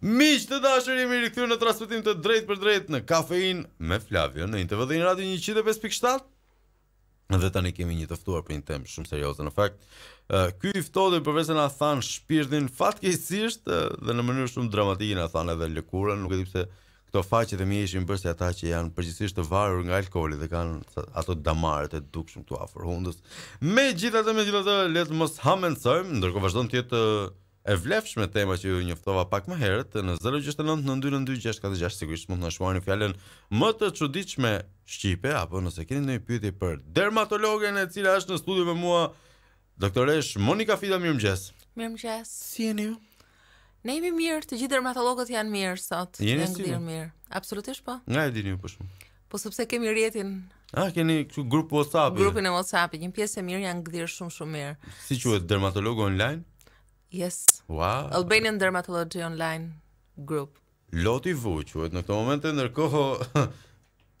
Miq të mirë jemi rikthyer në transmetim të drejt për drejt në Kafein me Flavio në Intervë dhe në Radio 105.7. Dhe tani kemi një të ftuar për një temë shumë serioze në fakt. Ky i ftohtë përveç se na than shpirtin fatkeqësisht dhe në mënyrë shumë dramatike na than edhe lëkurën, nuk e tipë se këto faqe të mi ishin bërë ata që janë përgjithsisht të varur nga alkooli dhe kanë ato damare të dukshëm këtu afër hundës. Megjithatë, megjithatë, le të mos hamencojmë, ndërkohë vazhdon të jetë e vlefshme tema që ju njoftova pak më herët në 069 9226 46 sigurisht mund të na një fjalën më të çuditshme shqipe apo nëse keni ndonjë pyetje për dermatologen e cila është në studio me mua doktoresh Monika Fida mirëmëngjes mirëmëngjes si jeni një? ne jemi mirë të gjithë dermatologët janë mirë sot janë si mirë mirë absolutisht po nga e dini ju po shumë po sepse kemi rjetin Ah, keni grup WhatsApp. Grupin e whatsapp një pjesë e mirë janë gdhir shumë shumë mirë. Si quhet dermatologu online? Yes. Wow. Albanian Dermatology Online Group. Loti Vuçuet në këtë moment ndërkohë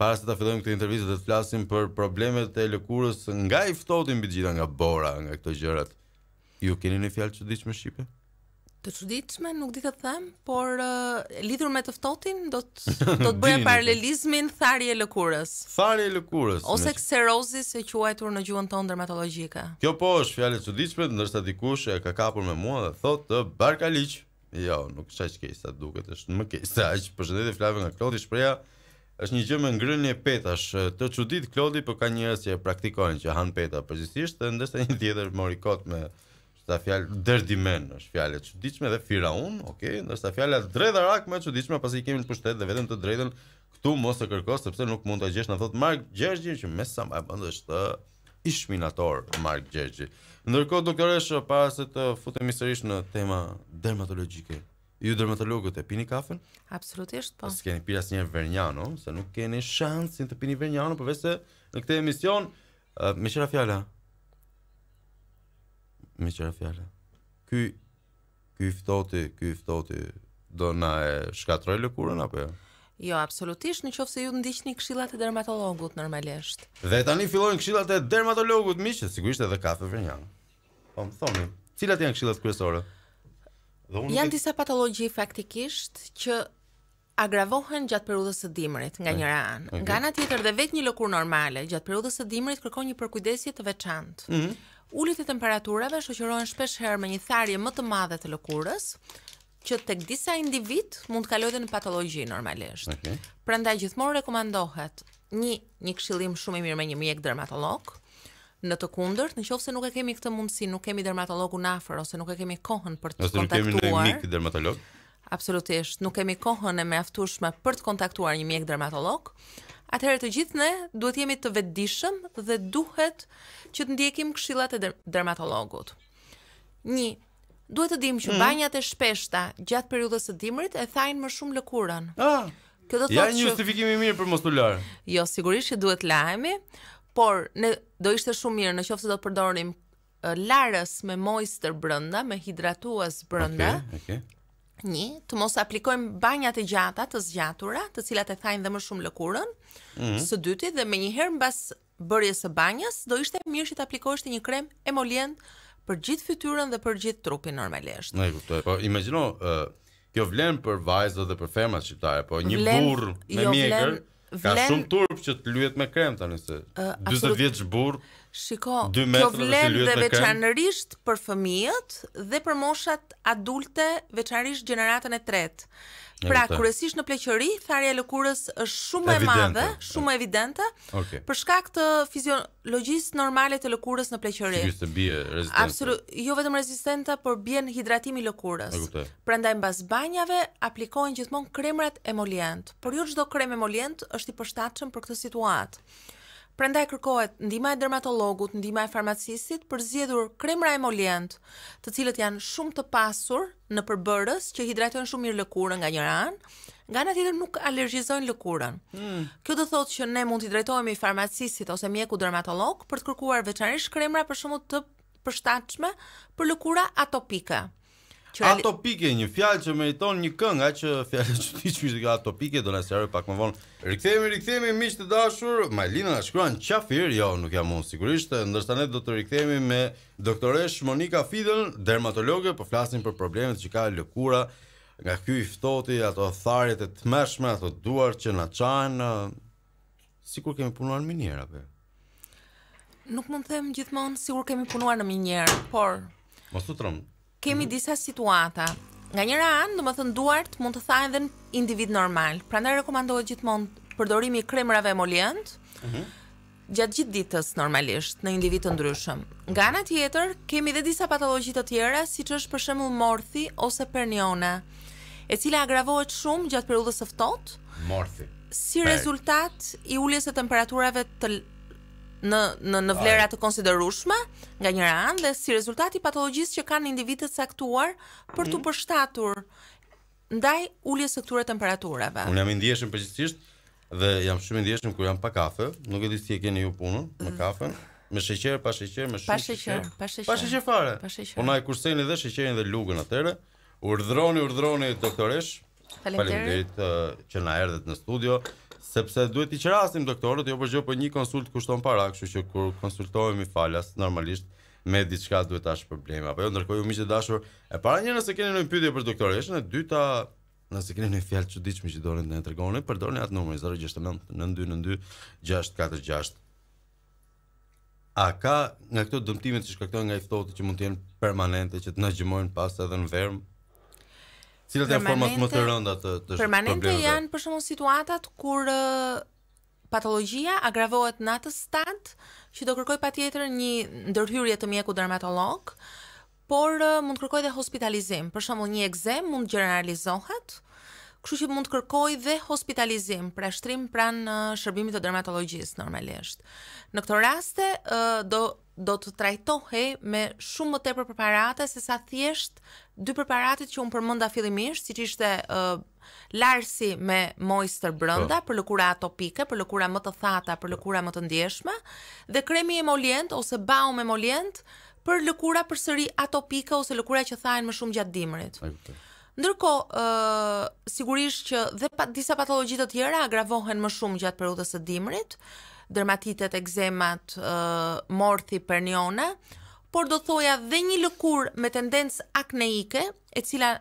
para se ta fillojmë këtë intervistë do të flasim për problemet e lëkurës nga i ftohtë mbi gjitha nga bora, nga këto gjërat. Ju keni një fjalë çuditshme shqipe? Të çuditshme, nuk di ta them, por uh, lidhur me të ftohtin do të do të bëja paralelizmin tharje lëkurës. Tharje lëkurës. Ose xerozi se quajtur në gjuhën tonë dermatologjike. Kjo po është fjalë e çuditshme, ndërsa dikush e ka kapur me mua dhe thotë të barka Jo, nuk është aq keq sa duket, është më keq sa aq. Përshëndetje Flavë nga Klodi Shpreha. Është një gjë me ngrënie petash. Të çudit Klodi, por ka njerëz që e praktikojnë që han peta përgjithsisht, ndërsa një tjetër mori kot me ndoshta fjalë derdimen është fjalë e çuditshme dhe Firaun, okay, ndoshta fjala drejta më e çuditshme pasi i kemi në pushtet dhe vetëm të drejtën këtu mos e kërko sepse nuk mund ta gjesh na thot Mark Gjergji që mes sa më bën është ishminator Mark Gjergji. Ndërkohë do para se të futemi sërish në tema dermatologjike. Ju dermatologët e pini kafën? Absolutisht po. Pse keni pirë asnjë Verniano, se nuk keni shansin të pini Verniano se në këtë emision me çfarë fjala? me qëra fjallë. Ky, ky fëtoti, ky fëtoti, do na e shkatroj lëkurën apo jo? Jo, absolutisht, në qofë se ju të një këshillat e dermatologut normalisht. Dhe tani fillojnë këshillat e dermatologut miqë, sigurisht edhe kafe për një. Po më thoni, cilat janë këshillat kryesore? unë janë disa patologji faktikisht që agravohen gjatë periudhës së dimrit nga njëra anë. Okay. Nga ana tjetër dhe vetë një lëkurë normale gjatë periudhës së dimrit kërkon një përkujdesje të veçantë. Mm -hmm. Ullit e temperaturave shoqërohen shpesh herë me një tharje më të madhe të lëkurës, që tek disa individ mund të kalojë në patologji normalisht. Okay. Prandaj gjithmonë rekomandohet një një këshillim shumë i mirë me një mjek dermatolog. Në të kundërt, në qofë se nuk e kemi këtë mundësi, nuk kemi dermatologu afër ose nuk e kemi kohën për të kontaktuar... Ose nuk kemi në mjek dermatolog? Absolutisht, nuk kemi kohën e me aftushme për të kontaktuar një mjek dermatolog, Atëherë të gjithë ne duhet jemi të vetëdijshëm dhe duhet që të ndjekim këshillat e dermatologut. 1 Duhet të dim që mm. banjat e shpeshta gjatë periudhës së dimrit e thajnë më shumë lëkurën. Ah, Kjo do të thotë Ja një justifikim i mirë për mos Jo, sigurisht që duhet lahemi, por ne do ishte shumë mirë në qoftë se do të përdornim larës me moisture brenda, me hidratues brenda. Okej, okay, Okay. Një, të mos aplikojmë banjat e gjata të zgjatura, të cilat e thajnë dhe më shumë lëkurën. Mm -hmm. Së dyti dhe më njëherë mbas bërjes së banjës, do ishte mirë që të aplikosh të një krem emolient për gjithë fytyrën dhe për gjithë trupin normalisht. Ne kuptoj, po imagjino, uh, kjo vlen për vajzat dhe për femrat shqiptare, po një vlen, burr me jo, mjegër vlen, ka vlen, shumë turp që të lyhet me krem tani se uh, 40 vjeç burr. Shiko, kjo vlen dhe veçanërisht për fëmijët dhe për moshat adulte, veçanërisht gjeneratën e tretë. Pra, kryesisht në pleqëri, tharja e lëkurës është shumë evidente. e madhe, shumë e evidente, okay. për shkak të fiziologjisë normale të lëkurës në pleqëri. Që gjithë të bie rezistente? Absolut, jo vetëm rezistente, por bie në hidratimi lëkurës. Pra ndaj mbas banjave, aplikojnë gjithmonë kremrat emolient, por ju jo qdo krem emolient është i përshtachem për këtë situatë prandaj kërkohet ndihma e dermatologut, ndihma e farmacistit për zgjedhur kremra emolient, të cilët janë shumë të pasur në përbërës që hidratojnë shumë mirë lëkurën nga njëra anë, nga ana tjetër nuk alergjizojnë lëkurën. Hmm. Kjo do thotë që ne mund të drejtohemi farmacistit ose mjeku dermatolog për të kërkuar veçanërisht kremra për shkak të përshtatshme për lëkura atopike. Qërali... Ato pike, një fjalë që meriton një këngë, që fjalë që ti që nga ato pike do na sjarë pak më vonë. Rikthehemi, rikthehemi miq të dashur, Malina na shkruan qafir, jo, nuk jam unë sigurisht, ndërsa ne do të rikthehemi me doktoresh Monika Fidel, dermatologe, po flasim për problemet që ka lëkura nga ky i ftohti, ato tharjet e tmeshme, ato duar që na çan, sikur kemi punuar në njëherë apo. Jo? Nuk mund të them gjithmonë sikur kemi punuar në minjer, por Mos u trom, kemi mhm. disa situata. Nga njëra anë, do më thënë duart, mund të thajnë dhe në individ normal. Pra në rekomandohet gjithmonë përdorimi i kremrave emolient, uh mhm. gjatë gjithë ditës normalisht, në individ të ndryshëm. Nga ana tjetër, kemi dhe disa patologjit të tjera, si që është për shembull morthi ose perniona, e cila agravohet shumë gjatë periudhës së ftohtë. Morthi. Si rezultat i uljes së temperaturave të në në në vlera të konsiderueshme nga njëra anë dhe si rezultati patologjisë që kanë individët të caktuar për të mhm. përshtatur ndaj uljes së këtyre temperaturave. Unë jam i ndjeshëm përgjithsisht dhe jam shumë i ndjeshëm kur jam pa kafe, nuk e di si e keni ju punën me mhm. kafën. Me sheqer, pa sheqer, me shumë sheqer. Pa sheqer, pa sheqer. fare. Po na e ai kurseni dhe sheqerin dhe lugën atyre. Urdhroni, urdhroni doktoresh. Faleminderit uh, që na erdhët në studio sepse duhet i qerasim doktorët, jo për gjë për po një konsult kushton para, kështu që kur konsultohemi falas normalisht me diçka duhet tash probleme. Apo jo, ndërkohë ju miqtë dashur, e para një nëse keni ndonjë pyetje për doktorin, është e dyta Nëse keni një fjalë çuditshme që dorën të tregoni, përdorni atë numri 069 9292 646. A ka nga këto dëmtime që shkaktojnë nga i ftohtë që mund të jenë permanente, që të na gjmojnë pas edhe në verm? Cilat janë format më të rënda të të problemeve? Permanente janë për shembull situatat kur uh, patologjia agravohet në atë stad që do kërkoj patjetër një ndërhyrje të mjeku dermatolog, por uh, mund kërkoj dhe hospitalizim. Për shembull një ekzem mund të gjeneralizohet, uh, kështu që mund të kërkoj dhe hospitalizim, pra shtrim pran shërbimit të dermatologjisë normalisht. Në këtë rast e do do të trajtohej me shumë më tepër preparate se sa thjesht dy preparatet që un përmenda fillimisht, siç ishte uh, larsi me moistër brenda po. për lëkura atopike, për lëkura më të thata, për lëkura më të ndjeshme dhe kremi emolient ose baum emolient për lëkura përsëri atopike ose lëkura që thahen më shumë gjatë dimrit. Ajte. Ndërko, uh, sigurisht që dhe pa, disa patologjit të tjera agravohen më shumë gjatë periudhës e dimrit, dermatitet, ekzemat, uh, morthi, perniona, por do thoja dhe një lëkur me tendencë akneike, e cila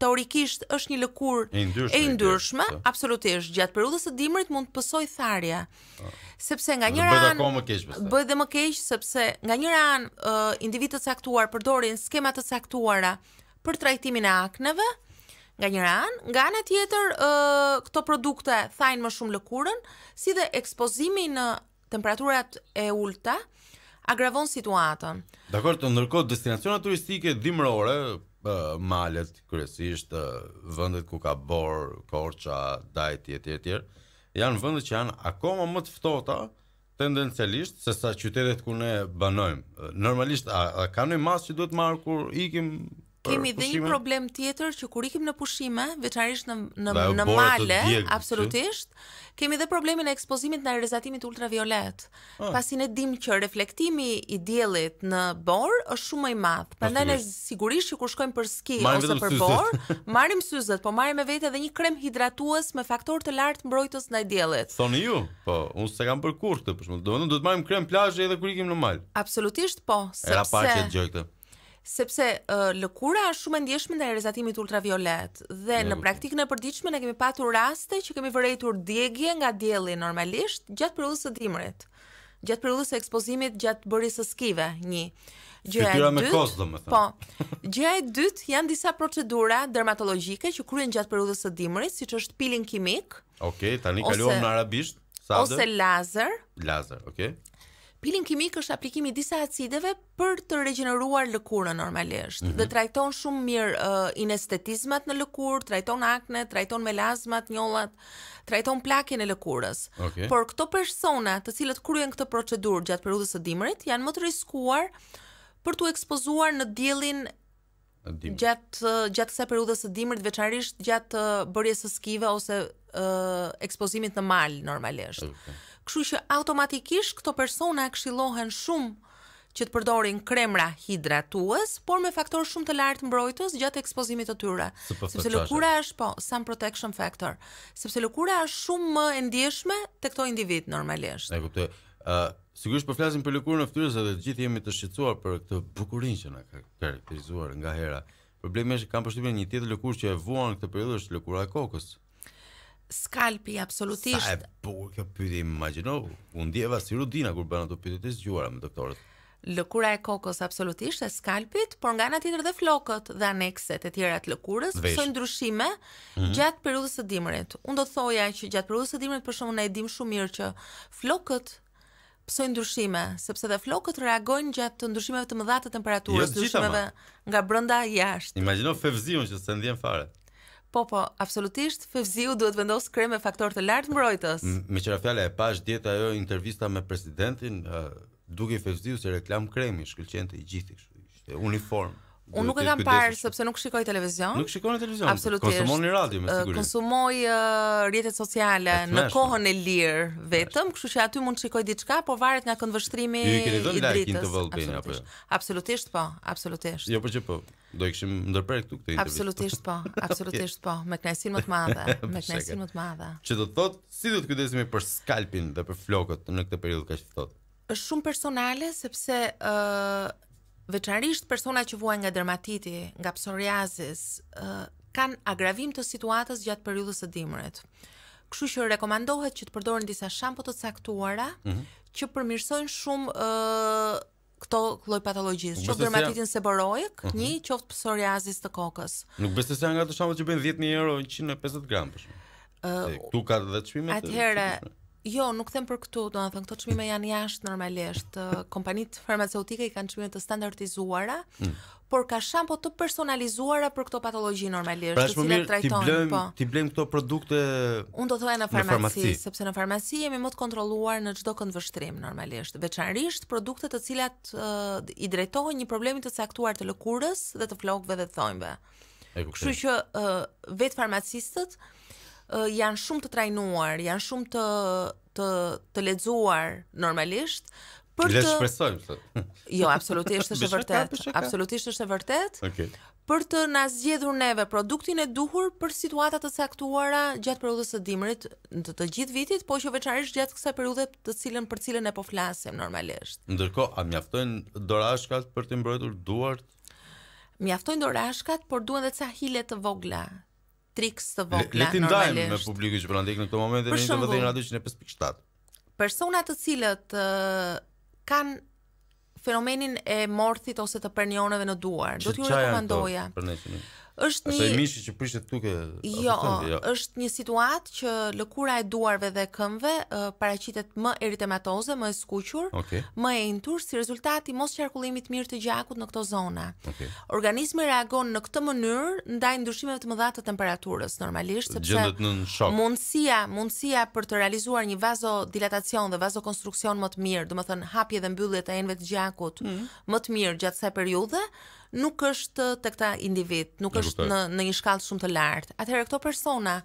teorikisht është një lëkur e ndyrshme, po. absolutisht gjatë periudhës së dimrit mund të pësoj tharja. Po. Sepse nga njëra anë bëhet dhe më keq sepse nga njëra anë individët e caktuar përdorin skema të caktuara për trajtimin e akneve nga një anë, nga ana tjetër këto produkte thajnë më shumë lëkurën, si dhe ekspozimi në temperaturat e ulta agravon situatën. Dakor, të ndërkohë destinaciona turistike dimërore, malet kryesisht vendet ku ka bor, Korça, Dajti etj etj, janë vende që janë akoma më të ftohta tendencialisht se sa qytetet ku ne banojmë. Normalisht a, a kanë një masë që duhet marr kur ikim Kemi dhe një problem tjetër që kur ikim në pushime, veçanërisht në në, në male, absolutisht, që? kemi dhe problemin e ekspozimit ndaj rrezatimit ultraviolet. Ah. Pasi ne dimë që reflektimi i diellit në bor është shumë më i madh. Prandaj ne sigurisht që kur shkojmë për ski marim ose për bor, marrim syzet, po marrim me vete edhe një krem hidratues me faktor të lartë mbrojtës ndaj diellit. Thoni ju, po unë s'e kam për kurrë këtë, por shembull. Do të marrim krem plazhi edhe kur ikim në mal. Absolutisht po, sepse Era pa që dëgjoj këtë sepse uh, lëkura është shumë e ndjeshme ndaj rrezatimit ultraviolet dhe mm. në praktikën e përditshme ne kemi patur raste që kemi vëreitur djegje nga dielli normalisht gjatë periudhës së dimrit. Gjatë periudhës së ekspozimit gjatë bërjes së skive, një. gjë e dytë, po. Gjëja e dytë janë disa procedura dermatologjike që kryen gjatë periudhës së dimrit, siç është peeling kimik. Okej, okay, tani kaluam në arabisht. Sade. Ose lazer. Lazer, okay. Pilin kimik është aplikimi i disa acideve për të regjeneruar lëkurën normalisht. Mm -hmm. Dhe trajton shumë mirë uh, inestetizmat në lëkurë, trajton akne, trajton melazmat, njollat, trajton plakjen e lëkurës. Okay. Por këto persona, të cilët kryen këtë procedurë gjatë periudhës së dimrit, janë më të rrezikuar për t'u ekspozuar në diellin Dimri. gjatë gjatë kësaj periudhe së dimrit veçanërisht gjatë bërjes së skive ose ekspozimit në mal normalisht. Okay. Kështu që automatikisht këto persona këshillohen shumë që të përdorin kremra hidratues, por me faktor shumë të lartë mbrojtës gjatë ekspozimit të tyre. Sepse lëkura është po sun protection factor, sepse lëkura është shumë më e ndjeshme te këto individ normalisht. E kuptoj. Ë uh, sigurisht po flasim për lëkurën e fytyrës dhe të gjithë jemi të shqetësuar për këtë bukurinë që na ka karakterizuar nga hera. Problemi është kam përshtypjen një tjetër lëkurë që e vuan këtë periudhë është lëkura e kokës skalpi absolutisht. Sa e bukur kjo pyetje, imagjino, unë ndjeva si rutina kur bën ato pyetje të zgjuara me doktorët. Lëkura e kokës absolutisht e skalpit, por nga ana tjetër dhe flokët dhe anekset e tjera të lëkurës pësojnë ndryshime mm -hmm. gjatë periudhës së dimrit. Unë do thoja që gjatë periudhës së dimrit për shkakun e dim shumë mirë që flokët pësojnë ndryshime, sepse dhe flokët reagojnë gjatë të ndryshimeve të mëdha të temperaturës, jo, ndryshimeve nga brenda jashtë. Imagjino fevzion që se ndjen fare. Po po, absolutisht Fevziu duhet vendos krem me faktor të lartë mbrojtës. Me qëra fjala e pash djetë ajo intervista me presidentin, uh, duke Fevziu se reklam kremi, shkëlqente i gjithë kështu, ishte uniform. Unë nuk e kam parë sepse nuk shikoj televizion. Nuk shikoj televizion. Absolutisht. Konsumoj radio me siguri. Konsumoj uh, rrjetet sociale Atmesh, në kohën e lirë vetëm, kështu që aty mund të shikoj diçka, po varet nga këndvështrimi i ditës. Ju keni dhënë like në Vallbeni apo? Jo? Absolutisht po, absolutisht. Jo po që po. Do e kishim ndërprer këtu këtë intervistë. Absolutisht po, absolutisht po, me kënaqësinë më të madhe, me kënaqësinë më të madhe. Çi do të thotë, si do të kujdesemi për skalpin dhe për flokët në këtë periudhë kaq të thotë? Është shumë personale sepse ë veçarisht persona që vuajnë nga dermatiti, nga psoriasis, ë kanë agravim të situatës gjatë periudhës së dimrit. Kështu që rekomandohet që të përdoren disa shampo të caktuara mm -hmm. që përmirësojnë shumë ë këto lloj patologjisë, Qoftë dermatitin se seborojik, mhm. një qoftë psoriasis të kokës. Nuk besoj se janë ato shampo që bëjnë 10 euro 150 gram për shkak. Uh, Këtu ka vetë çmime. Atëherë, Jo, nuk them për këtu, do të thënë, këto çmime janë jashtë normalisht. Kompanitë farmaceutike i kanë çmime të standardizuara, mm. por ka shampo të personalizuara për këtë patologji normalisht, pra, të cilat trajtojnë. Ti blejm, po. ti blejm këto produkte. Unë do thoya në farmaci, në farmaci. sepse në farmaci jemi më të kontrolluar në çdo kënd vështrim normalisht. Veçanërisht produkte të cilat uh, i drejtohen një problemi të caktuar të lëkurës dhe të flokëve dhe të thonjve. Kështu që uh, vet farmacistët uh, janë shumë të trajnuar, janë shumë të të të lexuar normalisht për të Le të shpresojmë thotë. jo, absolutisht është e vërtet. Absolutisht është e vërtet. Okej. Okay. Për të na zgjedhur neve produktin e duhur për situata të caktuara gjatë periudhës së dimrit të të gjithë vitit, po që veçanërisht gjatë kësaj periudhe të cilën për cilën ne po flasim normalisht. Ndërkohë, a mjaftojnë dorashkat për të mbrojtur duart? Mjaftojnë dorashkat, por duhen edhe ca hile të vogla, triks të vogla. Le, le ndajmë me publiku që pranë po në këto moment dhe një të vëdhin radio që 5.7. Personat të cilët uh, kanë fenomenin e morthit ose të përnjoneve në duar. Do t'ju rekomandoja. Që të është një Është mishi që prishet Jo, jo, është një situatë që lëkura e duarve dhe këmbëve uh, paraqitet më eritematoze, më e skuqur, okay. më e intur si rezultat i mos qarkullimit mirë të gjakut në këto zona. Okay. Organizmi reagon në këtë mënyrë ndaj ndryshimeve të mëdha të temperaturës normalisht sepse gjendet në shok. Mundësia, mundësia për të realizuar një vazodilatacion dhe vazokonstruksion më të mirë, domethënë hapje dhe mbyllje të enëve të gjakut mm. më të mirë gjatë kësaj periudhe, nuk është tek ta individ, nuk është në në një shkallë shumë të lartë. Atëherë këto persona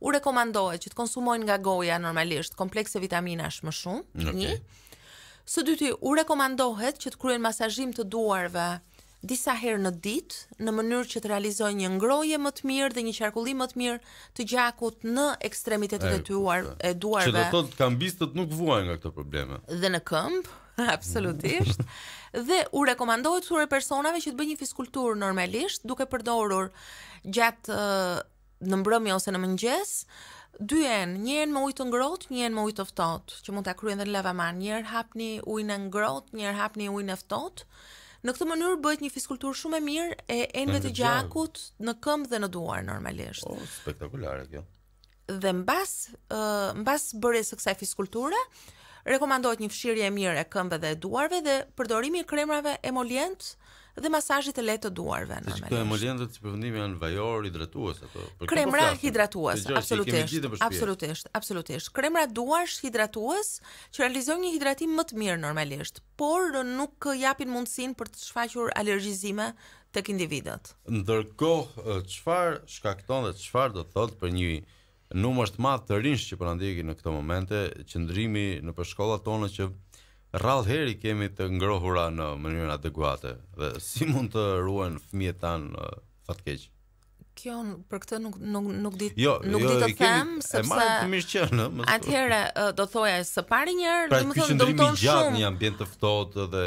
u rekomandohet që të konsumojnë nga goja normalisht komplekse vitaminash më shumë. Okay. Një. Së dyti u rekomandohet që të kryejnë masazhim të duarve disa herë në ditë në mënyrë që të realizojnë një ngroje më të mirë dhe një qarkullim më të mirë të gjakut në ekstremitetet e tyre e duarve. Që do të thotë kambistët nuk vuajnë nga këto probleme. Dhe në këmbë, Absolutisht. Dhe u rekomandohet shumë personave që të bëjnë një fizkulturë normalisht, duke përdorur gjatë në mbrëmje ose në mëngjes, dy enë, një enë me ujë të ngrohtë, një enë me ujë të ftohtë, që mund ta kryen edhe në lavaman. Një herë hapni ujin e ngrohtë, një herë hapni ujin e ftohtë. Në këtë mënyrë bëhet një fizkulturë shumë e mirë e enëve të gjakut në këmbë dhe në duar normalisht. Oh, spektakolare kjo. Dhe mbas, mbas bërjes së kësaj fizkulture, rekomandohet një fshirje e mirë e këmbëve dhe e duarve dhe përdorimi i kremrave emolient dhe masazhit të lehtë të duarve në mëngjes. Këto emolientë si përfundimi janë vajor hidratues ato. për kremra po hidratues, absolutisht. Absolutisht, absolutisht. Kremra duarsh hidratues që realizojnë një hidratim më të mirë normalisht, por nuk japin mundësinë për të shfaqur alergjizime tek individët. Ndërkohë, çfarë shkakton dhe çfarë do thotë për një numër të madh të rinj që po na ndjekin në këto momente, qëndrimi në përshkollat tona që rrallë heri kemi të ngrohura në mënyrën adekuate dhe si mund të ruajnë fëmijët tan fatkeq. Kjo për këtë nuk nuk nuk di jo, nuk jo, di të kemi, them sepse e marr të mirë Atëherë do thoja së pari një herë, pra, domethënë një ambient të ftohtë dhe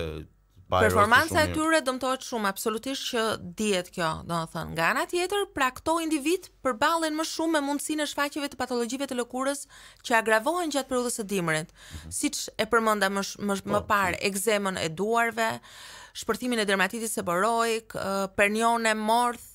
performanca e tyre dëmtohet shumë absolutisht që dihet kjo, domethënë. Nga ana tjetër, pra këto individ përballen më shumë me mundësinë e shfaqjeve të patologjive të lëkurës që agravohen gjatë periudhës së dimrit, mm -hmm. siç e përmenda më më, më po. parë ekzemën e duarve, shpërthimin e dermatitit seborroik, pernione morth,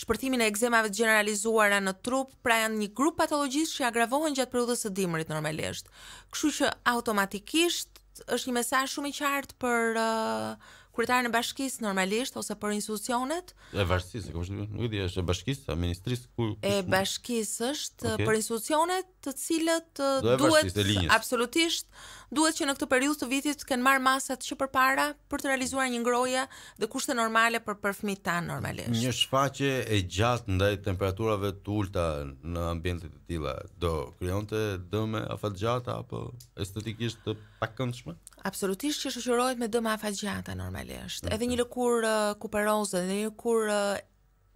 shpërthimin e ekzemave të generalizuara në trup, pra janë një grup patologjisë që agravohen gjatë periudhës së dimrit normalisht. Kështu që automatikisht është një mesazh shumë i qartë për uh, kryetarin e bashkisë normalisht ose për institucionet. E varësisë, kam shumë, nuk e di, është e bashkisë, a ministrisë ku, E bashkisë është okay. për institucionet të cilët uh, Do duhet absolutisht duhet që në këtë periudhë të vitit të kenë marrë masat që përpara për të realizuar një ngroje dhe kushte normale për për fëmijët normalisht. Një shfaqje e gjatë ndaj temperaturave të ulta në ambientet e tilla do krijonte dëme afatgjata apo estetikisht të pakëndshme. Absolutisht që shoqërohet me dëm afaqjata normalisht. Edhe një lëkur uh, kuperoze, një lëkur uh,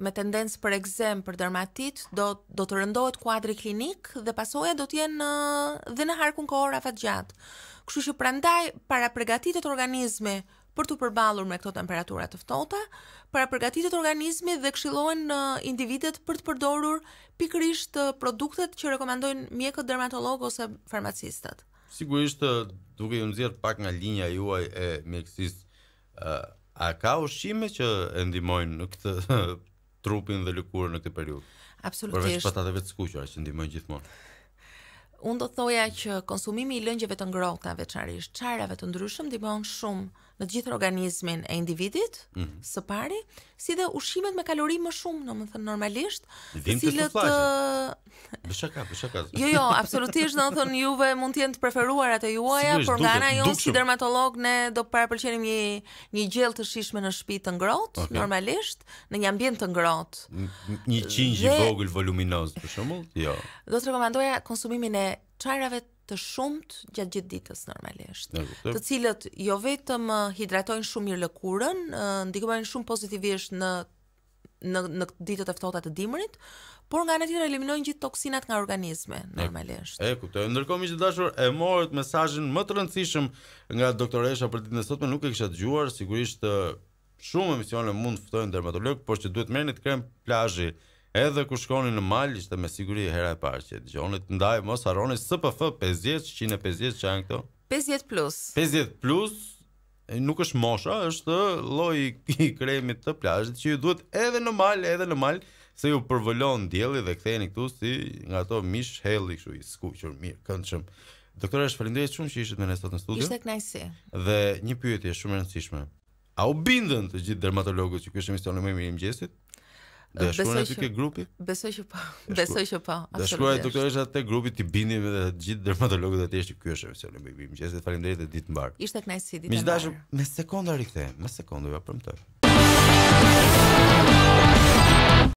me tendencë për ekzem për dermatit do do të rëndohet kuadri klinik dhe pasojë do të jenë uh, dhe në harkun kohor afatgjat. Kështu që prandaj para të organizme për të përballur me këto temperatura të ftohta, para përgatitet të organizmit dhe këshillohen uh, individet për të përdorur pikërisht uh, produktet që rekomandojnë mjekët dermatolog ose farmacistët. Sigurisht duke ju nxjerr pak nga linja juaj e mjekësisë, a ka ushqime që e ndihmojnë në këtë trupin dhe lëkurën në këtë periudhë? Absolutisht. Përveç patateve të skuqura që ndihmojnë gjithmonë. Unë do thoja që konsumimi i lëngjeve të ngrohta veçanërisht, çajrave të ndryshëm ndihmon shumë në gjithë organizmin e individit, mm -hmm. së pari, si dhe ushimet me kalori më shumë, në më thënë normalisht, të cilët... Të të bësha Bëshaka, Jo, jo, absolutisht, në thënë juve mund të jenë të preferuar atë juaja, por nga ana jonë si dermatolog, ne do para përqenim një, një gjellë të shishme në shpi të ngrot, okay. normalisht, në një ambient të ngrot. një qingjë dhe... vogël voluminoz, për shumë, jo. Do të rekomendoja konsumimin e qajrave të të shumt gjatë gjithë ditës normalisht, të cilët jo vetëm uh, hidratojnë shumë mirë lëkurën, uh, ndikojnë shumë pozitivisht në në në ditët e ftohta të dimrit, por nga ana tjetër eliminojnë gjithë toksinat nga organizmi normalisht. E, e kuptoj. Ndërkohë miq të dashur, e morët mesazhin më të rëndësishëm nga doktoresha për ditën e sotme, nuk e kisha dëgjuar, sigurisht uh, shumë emisione mund të ftojnë dermatolog, por që duhet merrni të krem plazhi, Edhe kur shkoni në mal, ishte me siguri hera e parë që dëgjoni. Ndaj mos harroni SPF 50, 150 që janë këto. 50 plus. 50 plus nuk është mosha, është lloji i kremit të plazhit që ju duhet edhe në mal, edhe në mal se ju përvolon dielli dhe ktheheni këtu si nga ato mish helli kështu i skuqur mirë, këndshëm. Doktore, ju falenderoj shumë që ishit me ne sot në studio. Ishte kënaqësi. Dhe një pyetje shumë e rëndësishme. A u bindën të gjithë dermatologët që kishim mision në mëngjesit? Do shkruan aty ke grupi? Besoj që po. Besoj që po. Do shkruaj doktoresha te grupi ti bindi me të gjithë dermatologët aty që ky është emisioni më i mirë. Mëngjesit faleminderit e ditë mbar. Ishte kënaqësi ditë mbar. Miq dashur, me sekonda rikthehem, me sekonda ja jo, premtoj.